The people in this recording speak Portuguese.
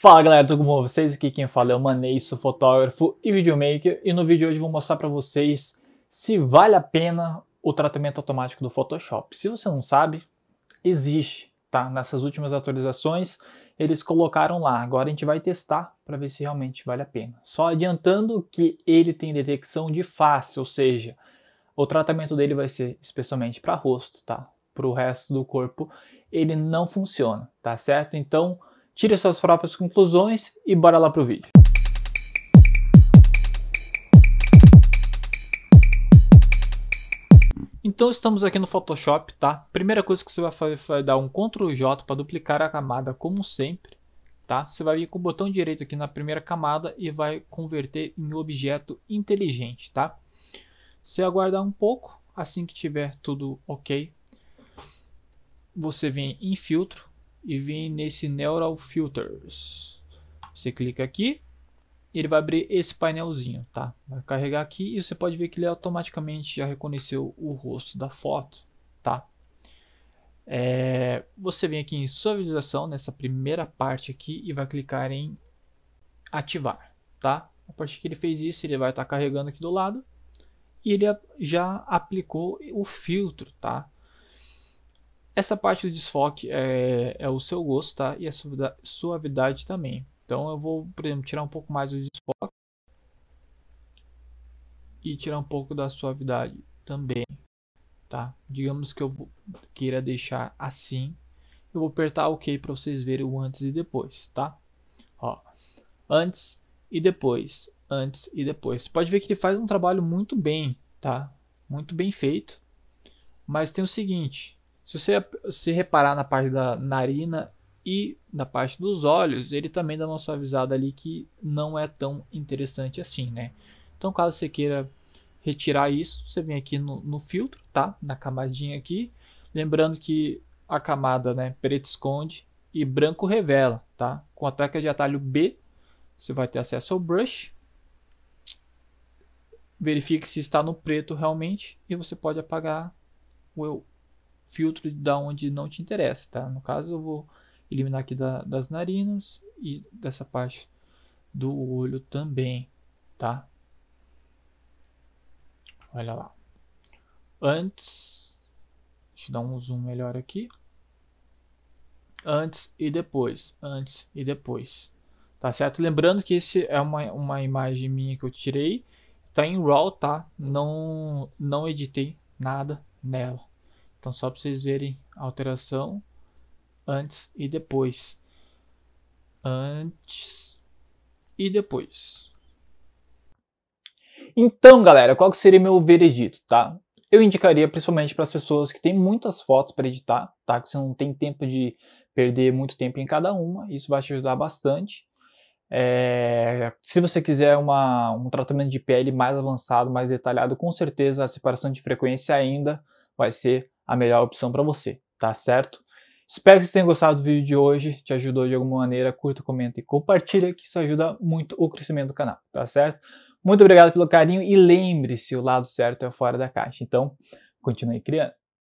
Fala galera, tudo bom com vocês? Aqui quem fala é o Manei, sou fotógrafo e videomaker e no vídeo de hoje vou mostrar para vocês se vale a pena o tratamento automático do Photoshop. Se você não sabe, existe, tá? Nessas últimas atualizações eles colocaram lá, agora a gente vai testar para ver se realmente vale a pena. Só adiantando que ele tem detecção de face, ou seja, o tratamento dele vai ser especialmente para rosto, tá? Para o resto do corpo ele não funciona, tá certo? Então tire suas próprias conclusões e bora lá pro vídeo. Então estamos aqui no Photoshop, tá? Primeira coisa que você vai fazer é dar um Ctrl J para duplicar a camada como sempre, tá? Você vai vir com o botão direito aqui na primeira camada e vai converter em objeto inteligente, tá? Você aguardar um pouco, assim que tiver tudo ok, você vem em filtro, e vem nesse Neural Filters. Você clica aqui, ele vai abrir esse painelzinho, tá? Vai carregar aqui e você pode ver que ele automaticamente já reconheceu o rosto da foto, tá? É, você vem aqui em suavização, nessa primeira parte aqui, e vai clicar em ativar, tá? A partir que ele fez isso, ele vai estar tá carregando aqui do lado e ele já aplicou o filtro, tá? Essa parte do desfoque é, é o seu gosto, tá? E a suavidade também. Então eu vou, por exemplo, tirar um pouco mais do desfoque. E tirar um pouco da suavidade também, tá? Digamos que eu vou, queira deixar assim. Eu vou apertar OK para vocês verem o antes e depois, tá? Ó, antes e depois, antes e depois. Você pode ver que ele faz um trabalho muito bem, tá? Muito bem feito. Mas tem o seguinte, se você se reparar na parte da narina e na parte dos olhos, ele também dá uma suavizada ali que não é tão interessante assim, né? Então, caso você queira retirar isso, você vem aqui no, no filtro, tá? Na camadinha aqui. Lembrando que a camada, né, preto esconde e branco revela, tá? Com a tecla de atalho B, você vai ter acesso ao brush. Verifique se está no preto realmente e você pode apagar o filtro da onde não te interessa, tá? No caso, eu vou eliminar aqui da, das narinas e dessa parte do olho também, tá? Olha lá. Antes, deixa eu dar um zoom melhor aqui. Antes e depois, antes e depois, tá certo? Lembrando que esse é uma, uma imagem minha que eu tirei, tá em RAW, tá? Não, não editei nada nela. Então só para vocês verem a alteração antes e depois. Antes e depois. Então, galera, qual seria meu veredito, tá? Eu indicaria principalmente para as pessoas que têm muitas fotos para editar, tá? Que você não tem tempo de perder muito tempo em cada uma, isso vai te ajudar bastante. É, se você quiser uma, um tratamento de pele mais avançado, mais detalhado, com certeza a separação de frequência ainda vai ser a melhor opção para você, tá certo? Espero que vocês tenham gostado do vídeo de hoje, te ajudou de alguma maneira, curta, comenta e compartilha, que isso ajuda muito o crescimento do canal, tá certo? Muito obrigado pelo carinho e lembre-se, o lado certo é fora da caixa. Então, continue criando.